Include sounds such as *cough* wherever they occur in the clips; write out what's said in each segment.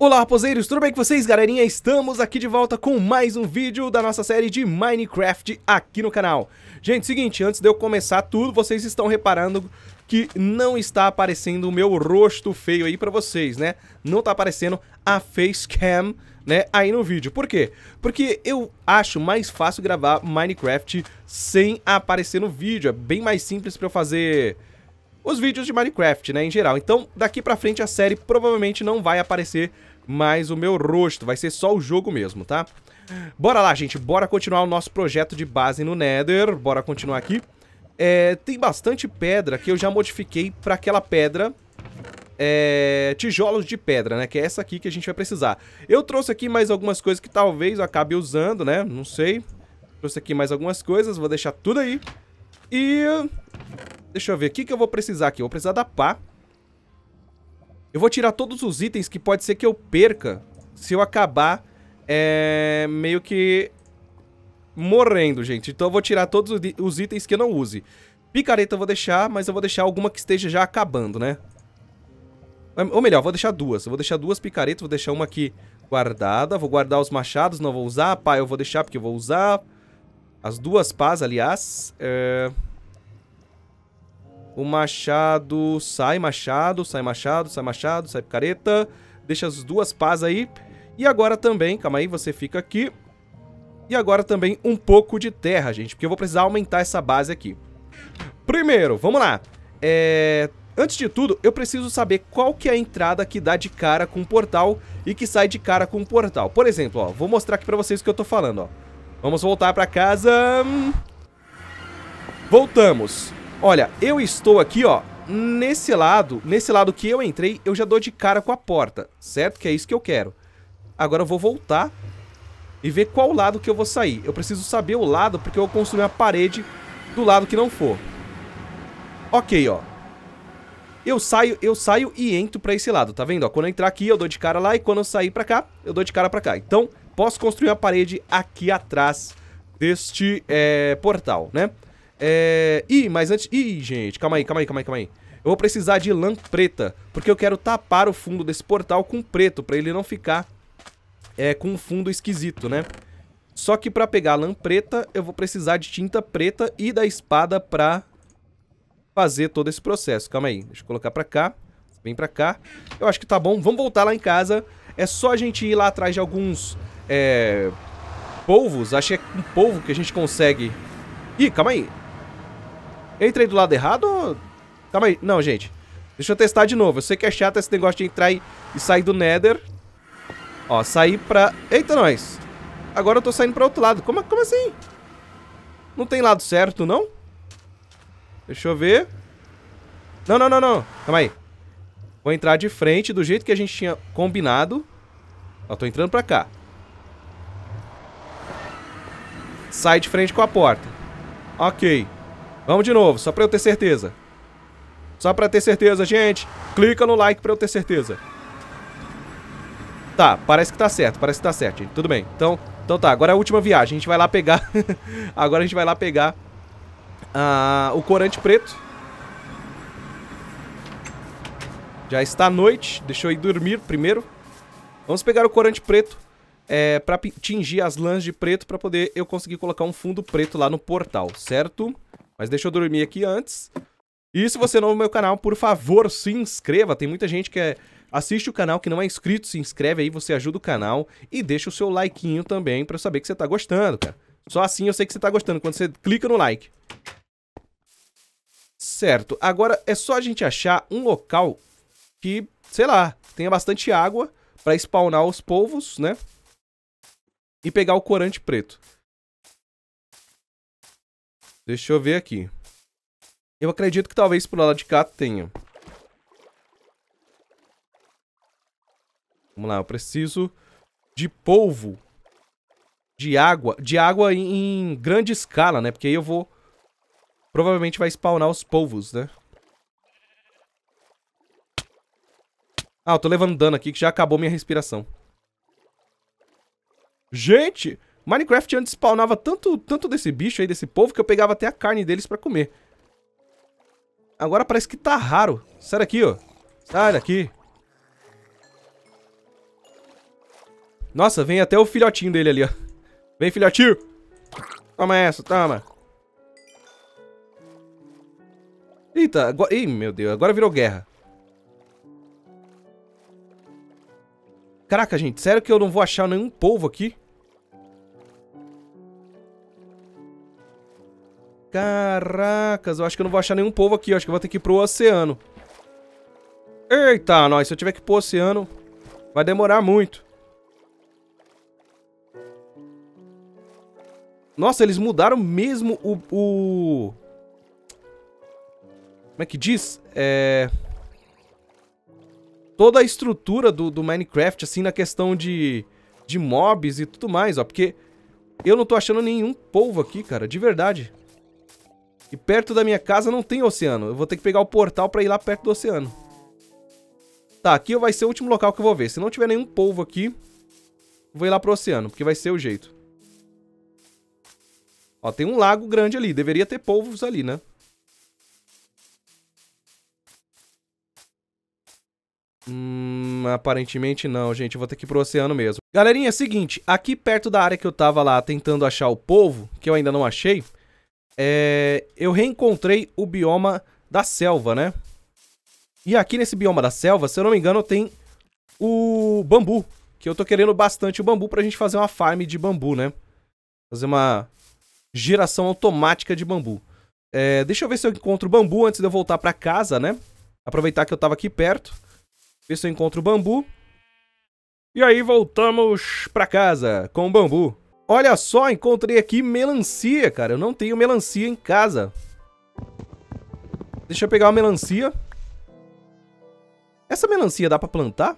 Olá raposeiros, tudo bem com vocês galerinha? Estamos aqui de volta com mais um vídeo da nossa série de Minecraft aqui no canal. Gente, seguinte, antes de eu começar tudo, vocês estão reparando que não está aparecendo o meu rosto feio aí pra vocês, né? Não tá aparecendo a facecam, né, aí no vídeo. Por quê? Porque eu acho mais fácil gravar Minecraft sem aparecer no vídeo. É bem mais simples pra eu fazer os vídeos de Minecraft, né, em geral. Então, daqui pra frente a série provavelmente não vai aparecer mas o meu rosto. Vai ser só o jogo mesmo, tá? Bora lá, gente. Bora continuar o nosso projeto de base no Nether. Bora continuar aqui. É, tem bastante pedra que eu já modifiquei para aquela pedra... É, tijolos de pedra, né? Que é essa aqui que a gente vai precisar. Eu trouxe aqui mais algumas coisas que talvez eu acabe usando, né? Não sei. Trouxe aqui mais algumas coisas. Vou deixar tudo aí. E... Deixa eu ver. O que, que eu vou precisar aqui? Eu vou precisar da pá. Eu vou tirar todos os itens que pode ser que eu perca se eu acabar é, meio que morrendo, gente. Então eu vou tirar todos os itens que eu não use. Picareta eu vou deixar, mas eu vou deixar alguma que esteja já acabando, né? Ou melhor, vou deixar duas. Eu vou deixar duas picaretas, vou deixar uma aqui guardada. Vou guardar os machados, não vou usar. Pá, eu vou deixar porque eu vou usar. As duas pás, aliás. É... O machado sai, machado, sai machado, sai machado, sai picareta. Deixa as duas pás aí. E agora também, calma aí, você fica aqui. E agora também um pouco de terra, gente, porque eu vou precisar aumentar essa base aqui. Primeiro, vamos lá. É... Antes de tudo, eu preciso saber qual que é a entrada que dá de cara com o portal e que sai de cara com o portal. Por exemplo, ó, vou mostrar aqui pra vocês o que eu tô falando, ó. Vamos voltar pra casa... Voltamos. Olha, eu estou aqui, ó, nesse lado, nesse lado que eu entrei, eu já dou de cara com a porta, certo? Que é isso que eu quero. Agora eu vou voltar e ver qual lado que eu vou sair. Eu preciso saber o lado porque eu vou construir uma parede do lado que não for. Ok, ó. Eu saio, eu saio e entro pra esse lado, tá vendo? Ó, quando eu entrar aqui, eu dou de cara lá e quando eu sair pra cá, eu dou de cara pra cá. Então, posso construir uma parede aqui atrás deste é, portal, né? É... Ih, mas antes... Ih, gente, calma aí, calma aí, calma aí, calma aí. Eu vou precisar de lã preta, porque eu quero tapar o fundo desse portal com preto, pra ele não ficar é, com um fundo esquisito, né? Só que pra pegar a lã preta, eu vou precisar de tinta preta e da espada pra fazer todo esse processo. Calma aí, deixa eu colocar pra cá. Vem pra cá. Eu acho que tá bom. Vamos voltar lá em casa. É só a gente ir lá atrás de alguns... É... Polvos. Acho que é um polvo que a gente consegue... Ih, calma aí. Eu entrei do lado errado ou... Calma aí. Não, gente. Deixa eu testar de novo. Eu sei que é chato esse negócio de entrar e, sair do Nether. Ó, sair pra... Eita, nós. Agora eu tô saindo pra outro lado. Como, como assim? Não tem lado certo, não? Deixa eu ver. Não, não, não, não. Calma aí. Vou entrar de frente do jeito que a gente tinha combinado. Ó, tô entrando pra cá. Sai de frente com a porta. Ok. Vamos de novo, só pra eu ter certeza. Só pra ter certeza, gente. Clica no like pra eu ter certeza. Tá, parece que tá certo, parece que tá certo, gente. Tudo bem. Então, então tá, agora é a última viagem. A gente vai lá pegar... *laughs* agora a gente vai lá pegar uh, o corante preto. Já está noite, deixa eu ir dormir primeiro. Vamos pegar o corante preto é, para tingir as lãs de preto para poder eu conseguir colocar um fundo preto lá no portal, certo? Certo. Mas deixa eu dormir aqui antes. E se você é novo no meu canal, por favor, se inscreva. Tem muita gente que é... Assiste o canal que não é inscrito, se inscreve aí, você ajuda o canal e deixa o seu likeinho também para saber que você tá gostando, cara. Só assim eu sei que você tá gostando quando você clica no like. Certo. Agora é só a gente achar um local que, sei lá, tenha bastante água para spawnar os polvos, né? E pegar o corante preto. Deixa eu ver aqui. Eu acredito que talvez por lado de cá tenha. Vamos lá, eu preciso de polvo. De água. De água em, em grande escala, né? Porque aí eu vou... Provavelmente vai spawnar os polvos, né? Ah, eu tô levando dano aqui que já acabou minha respiração. Gente, Minecraft antes spawnava tanto, tanto desse bicho aí, desse povo, que eu pegava até a carne deles pra comer. Agora parece que tá raro. Sai daqui, ó. Sai daqui. Nossa, vem até o filhotinho dele ali, ó. Vem, filhotinho. Toma essa, toma. Eita, agora... Ih, meu Deus, agora virou guerra. Caraca, gente, sério que eu não vou achar nenhum povo aqui? Caracas, eu acho que eu não vou achar nenhum povo aqui. Eu acho que eu vou ter que ir pro oceano. Eita, nós. Se eu tiver que ir pro oceano, vai demorar muito. Nossa, eles mudaram mesmo o... o... Como é que diz? É... Toda a estrutura do, do Minecraft, assim, na questão de, de mobs e tudo mais, ó. Porque eu não tô achando nenhum povo aqui, cara, de verdade. E perto da minha casa não tem oceano. Eu vou ter que pegar o portal pra ir lá perto do oceano. Tá, aqui vai ser o último local que eu vou ver. Se não tiver nenhum polvo aqui, vou ir lá pro oceano, porque vai ser o jeito. Ó, tem um lago grande ali. Deveria ter polvos ali, né? Hum, aparentemente não, gente. Eu vou ter que ir pro oceano mesmo. Galerinha, é o seguinte. Aqui perto da área que eu tava lá tentando achar o polvo, que eu ainda não achei é, eu reencontrei o bioma da selva, né? E aqui nesse bioma da selva, se eu não me engano, tem o bambu. Que eu tô querendo bastante o bambu pra gente fazer uma farm de bambu, né? Fazer uma geração automática de bambu. É, deixa eu ver se eu encontro bambu antes de eu voltar pra casa, né? Aproveitar que eu tava aqui perto. Ver se eu encontro bambu. E aí voltamos pra casa com o bambu. Olha só, encontrei aqui melancia, cara. Eu não tenho melancia em casa. Deixa eu pegar uma melancia. Essa melancia dá pra plantar?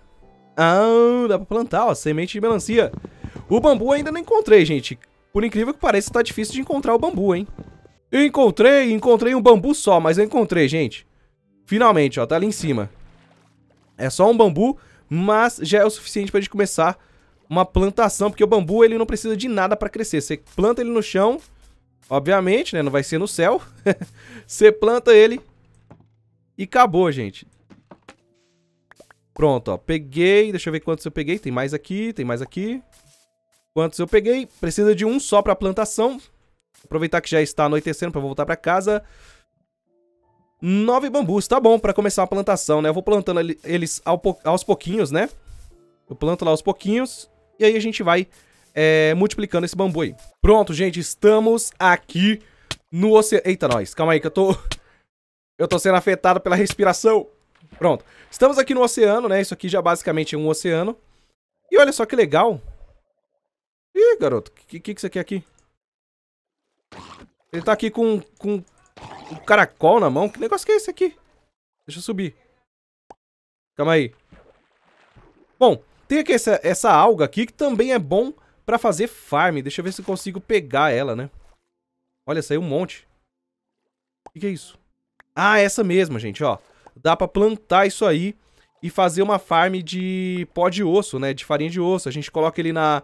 Ah, dá pra plantar, ó. Semente de melancia. O bambu ainda não encontrei, gente. Por incrível que pareça, tá difícil de encontrar o bambu, hein? Eu encontrei, encontrei um bambu só, mas eu encontrei, gente. Finalmente, ó, tá ali em cima. É só um bambu, mas já é o suficiente pra gente começar a uma plantação, porque o bambu ele não precisa de nada para crescer. Você planta ele no chão, obviamente, né? Não vai ser no céu. *laughs* Você planta ele e acabou, gente. Pronto, ó. Peguei. Deixa eu ver quantos eu peguei. Tem mais aqui, tem mais aqui. Quantos eu peguei? Precisa de um só pra plantação. Aproveitar que já está anoitecendo pra voltar pra casa. Nove bambus, tá bom pra começar a plantação, né? Eu vou plantando eles aos pouquinhos, né? Eu planto lá aos pouquinhos. E aí a gente vai é, multiplicando esse bambu aí. Pronto, gente, estamos aqui no oceano... Eita, nós, calma aí que eu tô... *laughs* Eu tô sendo afetado pela respiração. Pronto, estamos aqui no oceano, né? Isso aqui já basicamente é um oceano. E olha só que legal. Ih, garoto, o que, que, que você quer aqui? Ele tá aqui com, com um caracol na mão. Que negócio que é esse aqui? Deixa eu subir. Calma aí. Bom, tem aqui essa, essa alga aqui que também é bom pra fazer farm. Deixa eu ver se consigo pegar ela, né? Olha, saiu um monte. O que, que é isso? Ah, essa mesma, gente, ó. Dá pra plantar isso aí e fazer uma farm de pó de osso, né? De farinha de osso. A gente coloca ele na,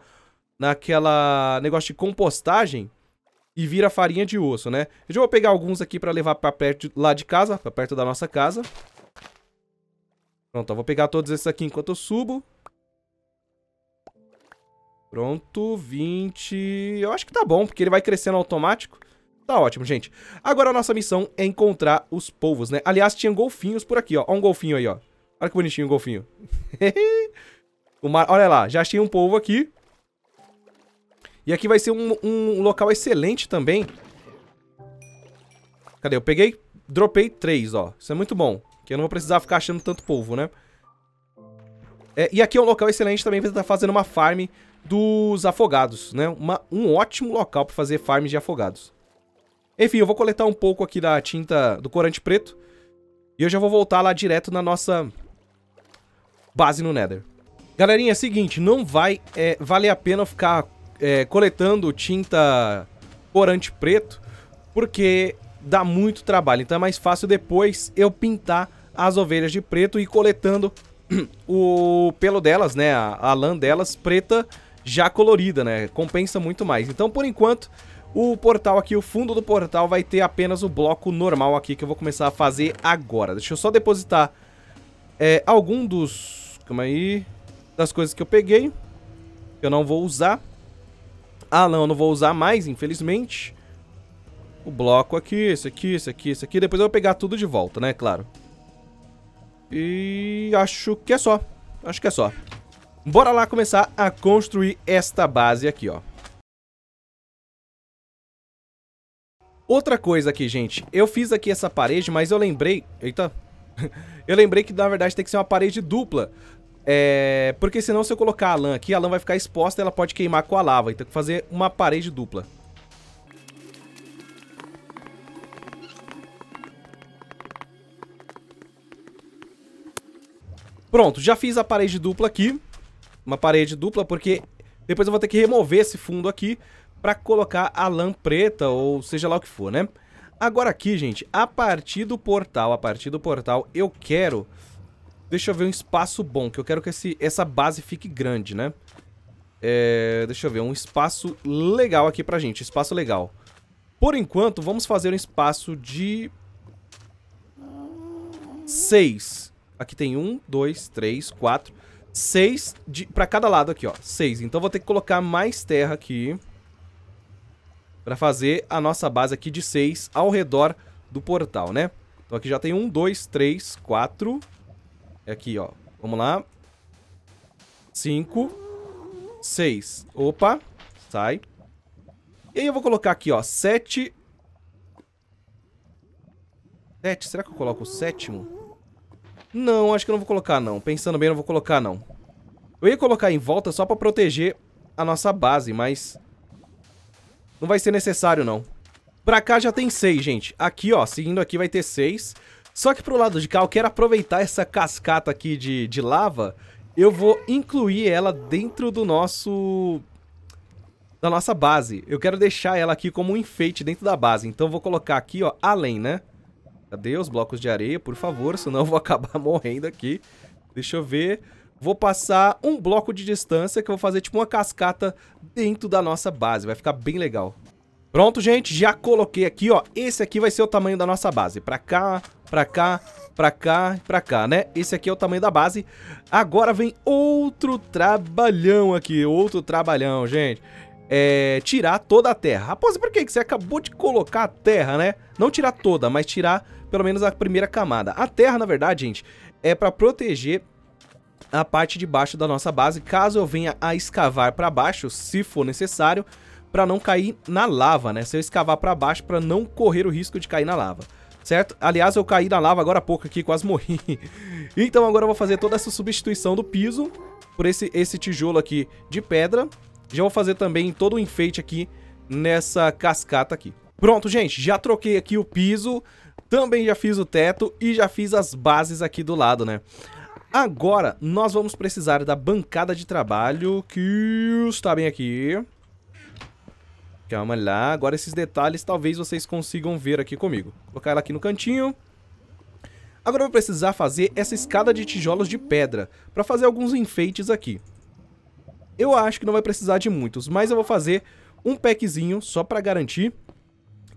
naquela negócio de compostagem e vira farinha de osso, né? Eu já vou pegar alguns aqui pra levar pra perto lá de casa, pra perto da nossa casa. Pronto, ó, vou pegar todos esses aqui enquanto eu subo. Pronto, 20. Eu acho que tá bom, porque ele vai crescendo automático. Tá ótimo, gente. Agora a nossa missão é encontrar os povos né? Aliás, tinha golfinhos por aqui, ó. Ó um golfinho aí, ó. Olha que bonitinho o golfinho. *laughs* o mar... Olha lá, já achei um povo aqui. E aqui vai ser um, um local excelente também. Cadê? Eu peguei, dropei três, ó. Isso é muito bom. Que eu não vou precisar ficar achando tanto povo né? É, e aqui é um local excelente também pra estar tá fazendo uma farm dos afogados, né? Uma, um ótimo local para fazer farms de afogados. Enfim, eu vou coletar um pouco aqui da tinta do corante preto. E eu já vou voltar lá direto na nossa base no Nether. Galerinha, é o seguinte, não vai é, valer a pena ficar é, coletando tinta corante preto, porque dá muito trabalho. Então é mais fácil depois eu pintar as ovelhas de preto e coletando *clears throat* o pelo delas, né, a, a lã delas preta já colorida, né? Compensa muito mais. Então, por enquanto, o portal aqui, o fundo do portal vai ter apenas o bloco normal aqui que eu vou começar a fazer agora. Deixa eu só depositar é, algum dos... Calma aí. Das coisas que eu peguei. Que eu não vou usar. Ah, não, eu não vou usar mais, infelizmente. O bloco aqui, esse aqui, esse aqui, esse aqui. Depois eu vou pegar tudo de volta, né? Claro. E acho que é só. Acho que é só. Bora lá começar a construir esta base aqui, ó. Outra coisa aqui, gente. Eu fiz aqui essa parede, mas eu lembrei... Eita. *laughs* eu lembrei que, na verdade, tem que ser uma parede dupla. É... Porque senão, se eu colocar a lã aqui, a lã vai ficar exposta e ela pode queimar com a lava. Então, tem que fazer uma parede dupla. Pronto, já fiz a parede dupla aqui uma parede dupla, porque depois eu vou ter que remover esse fundo aqui para colocar a lã preta ou seja lá o que for, né? Agora aqui, gente, a partir do portal, a partir do portal, eu quero... Deixa eu ver um espaço bom, que eu quero que esse, essa base fique grande, né? É, deixa eu ver, um espaço legal aqui pra gente, espaço legal. Por enquanto, vamos fazer um espaço de... seis. Aqui tem um, dois, três, quatro seis de, pra cada lado aqui, ó. Seis. Então vou ter que colocar mais terra aqui pra fazer a nossa base aqui de seis ao redor do portal, né? Então aqui já tem um, dois, três, quatro. É aqui, ó. Vamos lá. Cinco. Seis. Opa. Sai. E aí eu vou colocar aqui, ó. Sete. Sete. Será que eu coloco o sétimo? Não, acho que eu não vou colocar, não. Pensando bem, não vou colocar, não. Eu ia colocar em volta só pra proteger a nossa base, mas... Não vai ser necessário, não. Pra cá já tem seis, gente. Aqui, ó, seguindo aqui vai ter seis. Só que pro lado de cá, eu quero aproveitar essa cascata aqui de, de lava. Eu vou incluir ela dentro do nosso... Da nossa base. Eu quero deixar ela aqui como um enfeite dentro da base. Então eu vou colocar aqui, ó, além, né? Cadê os blocos de areia, por favor? Senão eu vou *laughs* acabar morrendo aqui. Deixa eu ver. Vou passar um bloco de distância que eu vou fazer tipo uma cascata dentro da nossa base. Vai ficar bem legal. Pronto, gente. Já coloquei aqui, ó. Esse aqui vai ser o tamanho da nossa base. Pra cá, pra cá, pra cá pra cá, né? Esse aqui é o tamanho da base. Agora vem outro trabalhão aqui, outro trabalhão, gente é, tirar toda a terra. Aposta por Que você acabou de colocar a terra, né? Não tirar toda, mas tirar pelo menos a primeira camada. A terra, na verdade, gente, é para proteger a parte de baixo da nossa base, caso eu venha a escavar para baixo, se for necessário, para não cair na lava, né? Se eu escavar para baixo para não correr o risco de cair na lava certo? Aliás, eu caí na lava agora há pouco aqui, quase morri. *laughs* então agora eu vou fazer toda essa substituição do piso por esse, esse tijolo aqui de pedra, já vou fazer também todo o enfeite aqui nessa cascata aqui. Pronto, gente, já troquei aqui o piso, também já fiz o teto e já fiz as bases aqui do lado, né? Agora, nós vamos precisar da bancada de trabalho que está bem aqui. Calma lá, agora esses detalhes talvez vocês consigam ver aqui comigo. Vou colocar ela aqui no cantinho. Agora eu vou precisar fazer essa escada de tijolos de pedra para fazer alguns enfeites aqui. Eu acho que não vai precisar de muitos, mas eu vou fazer um packzinho só pra garantir.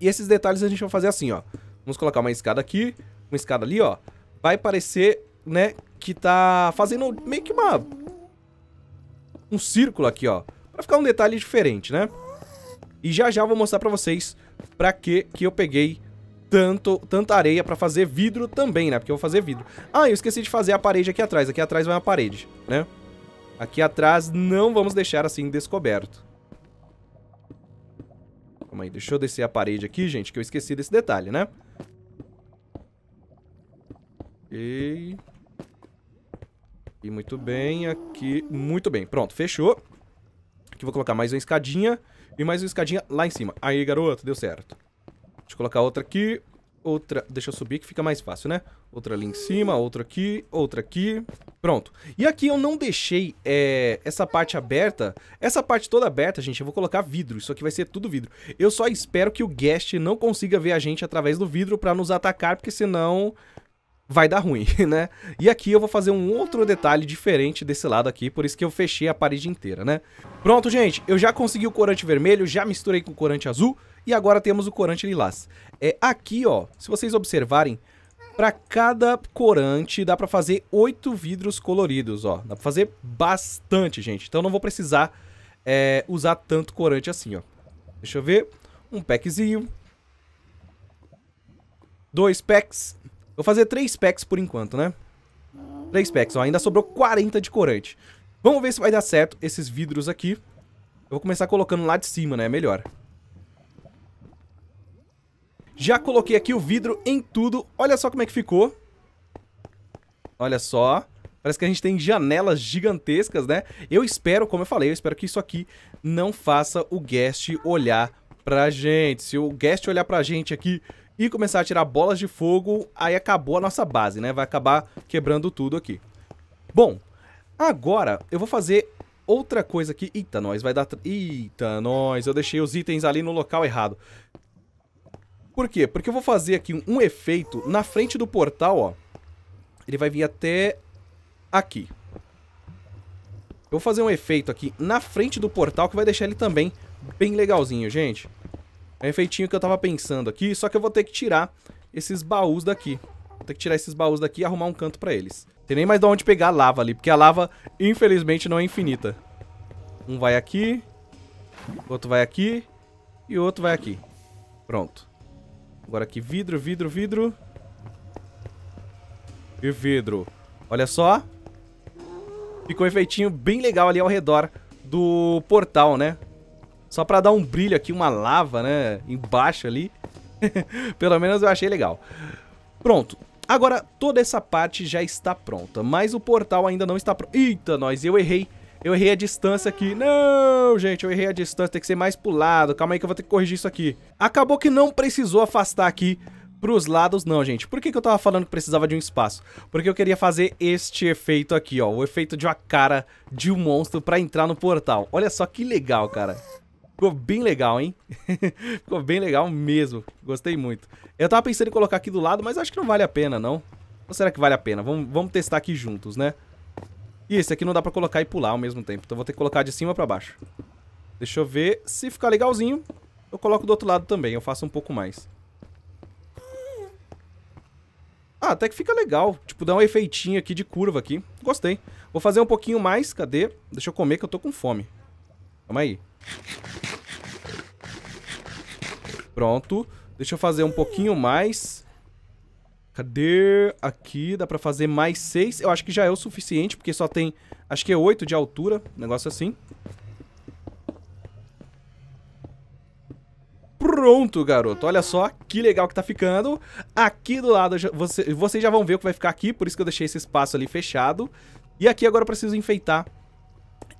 E esses detalhes a gente vai fazer assim, ó. Vamos colocar uma escada aqui, uma escada ali, ó. Vai parecer, né, que tá fazendo meio que uma... Um círculo aqui, ó. Pra ficar um detalhe diferente, né? E já já vou mostrar pra vocês pra que que eu peguei tanto, tanta areia pra fazer vidro também, né? Porque eu vou fazer vidro. Ah, eu esqueci de fazer a parede aqui atrás. Aqui atrás vai uma parede, né? Aqui atrás não vamos deixar assim descoberto. Calma aí, deixa eu descer a parede aqui, gente, que eu esqueci desse detalhe, né? E... E muito bem, aqui... Muito bem, pronto, fechou. Aqui vou colocar mais uma escadinha e mais uma escadinha lá em cima. Aí, garoto, deu certo. Deixa eu colocar outra aqui, outra... Deixa eu subir que fica mais fácil, né? outra ali em cima, outra aqui, outra aqui. Pronto. E aqui eu não deixei é, essa parte aberta. Essa parte toda aberta, gente, eu vou colocar vidro. Isso aqui vai ser tudo vidro. Eu só espero que o guest não consiga ver a gente através do vidro pra nos atacar, porque senão vai dar ruim, *laughs* né? E aqui eu vou fazer um outro detalhe diferente desse lado aqui, por isso que eu fechei a parede inteira, né? Pronto, gente, eu já consegui o corante vermelho, já misturei com o corante azul e agora temos o corante lilás. É, aqui, ó, se vocês observarem, para cada corante dá para fazer oito vidros coloridos, ó. Dá para fazer bastante, gente. Então não vou precisar é, usar tanto corante assim, ó. Deixa eu ver. Um packzinho. Dois packs. Vou fazer três packs por enquanto, né? Três packs, ó. Ainda sobrou 40 de corante. Vamos ver se vai dar certo esses vidros aqui. Eu vou começar colocando lá de cima, né? é Melhor. Já coloquei aqui o vidro em tudo. Olha só como é que ficou. Olha só. Parece que a gente tem janelas gigantescas, né? Eu espero, como eu falei, eu espero que isso aqui não faça o guest olhar pra gente. Se o guest olhar pra gente aqui e começar a tirar bolas de fogo, aí acabou a nossa base, né? Vai acabar quebrando tudo aqui. Bom, agora eu vou fazer outra coisa aqui. Eita, nós, vai dar... Eita, nós, eu deixei os itens ali no local errado. Por quê? Porque eu vou fazer aqui um, um efeito na frente do portal, ó. Ele vai vir até aqui. Eu vou fazer um efeito aqui na frente do portal que vai deixar ele também bem legalzinho, gente. É um efeitinho que eu tava pensando aqui, só que eu vou ter que tirar esses baús daqui. Vou ter que tirar esses baús daqui e arrumar um canto pra eles. Tem nem mais de onde pegar a lava ali, porque a lava, infelizmente, não é infinita. Um vai aqui, outro vai aqui e outro vai aqui. Pronto. Agora aqui, vidro, vidro, vidro. E vidro. Olha só. Ficou um efeitinho bem legal ali ao redor do portal, né? Só pra dar um brilho aqui, uma lava, né? Embaixo ali. *laughs* Pelo menos eu achei legal. Pronto. Agora, toda essa parte já está pronta, mas o portal ainda não está pronto. Eita, nós, eu errei eu errei a distância aqui. Não, gente, eu errei a distância. Tem que ser mais pro lado. Calma aí que eu vou ter que corrigir isso aqui. Acabou que não precisou afastar aqui pros lados não, gente. Por que, que eu tava falando que precisava de um espaço? Porque eu queria fazer este efeito aqui, ó. O efeito de uma cara de um monstro pra entrar no portal. Olha só que legal, cara. Ficou bem legal, hein? *laughs* Ficou bem legal mesmo. Gostei muito. Eu tava pensando em colocar aqui do lado, mas acho que não vale a pena, não. Ou será que vale a pena? Vamos, vamos testar aqui juntos, né? E esse aqui não dá pra colocar e pular ao mesmo tempo. Então vou ter que colocar de cima pra baixo. Deixa eu ver. Se ficar legalzinho, eu coloco do outro lado também. Eu faço um pouco mais. Ah, até que fica legal. Tipo, dá um efeitinho aqui de curva aqui. Gostei. Vou fazer um pouquinho mais. Cadê? Deixa eu comer que eu tô com fome. Calma aí. Pronto. Deixa eu fazer um pouquinho mais. Cadê? Aqui, dá pra fazer mais seis. Eu acho que já é o suficiente, porque só tem... Acho que é oito de altura, negócio assim. Pronto, garoto. Olha só que legal que tá ficando. Aqui do lado, você, vocês já vão ver o que vai ficar aqui, por isso que eu deixei esse espaço ali fechado. E aqui agora eu preciso enfeitar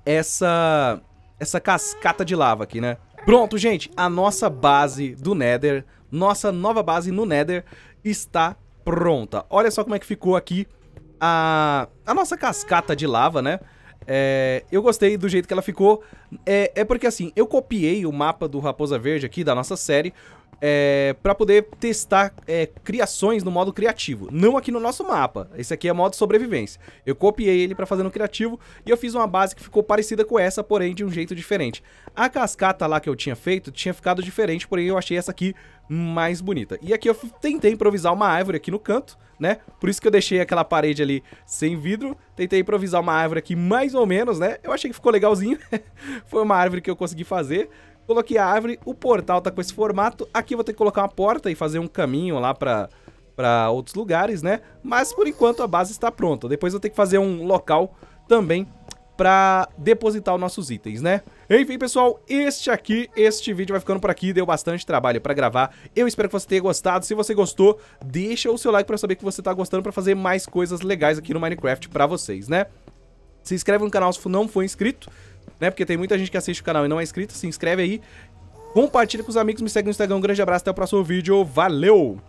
essa, essa cascata de lava aqui, né? Pronto, gente. A nossa base do Nether, nossa nova base no Nether está pronta. Olha só como é que ficou aqui a, a nossa cascata de lava, né? É, eu gostei do jeito que ela ficou. É, é porque assim, eu copiei o mapa do Raposa Verde aqui da nossa série é, para poder testar é, criações no modo criativo. Não aqui no nosso mapa. Esse aqui é modo sobrevivência. Eu copiei ele para fazer no criativo e eu fiz uma base que ficou parecida com essa, porém de um jeito diferente. A cascata lá que eu tinha feito tinha ficado diferente, porém eu achei essa aqui mais bonita. E aqui eu tentei improvisar uma árvore aqui no canto, né? Por isso que eu deixei aquela parede ali sem vidro. Tentei improvisar uma árvore aqui mais ou menos, né? Eu achei que ficou legalzinho. *laughs* Foi uma árvore que eu consegui fazer. Coloquei a árvore, o portal tá com esse formato. Aqui eu vou ter que colocar uma porta e fazer um caminho lá pra, pra outros lugares, né? Mas por enquanto a base está pronta. Depois eu vou ter que fazer um local também pra depositar os nossos itens, né? Enfim, pessoal, este aqui, este vídeo vai ficando por aqui, deu bastante trabalho pra gravar. Eu espero que você tenha gostado. Se você gostou, deixa o seu like pra saber que você tá gostando pra fazer mais coisas legais aqui no Minecraft pra vocês, né? Se inscreve no canal se não for inscrito né? Porque tem muita gente que assiste o canal e não é inscrito, se inscreve aí. Compartilha com os amigos, me segue no Instagram. Um grande abraço, até o próximo vídeo. Valeu!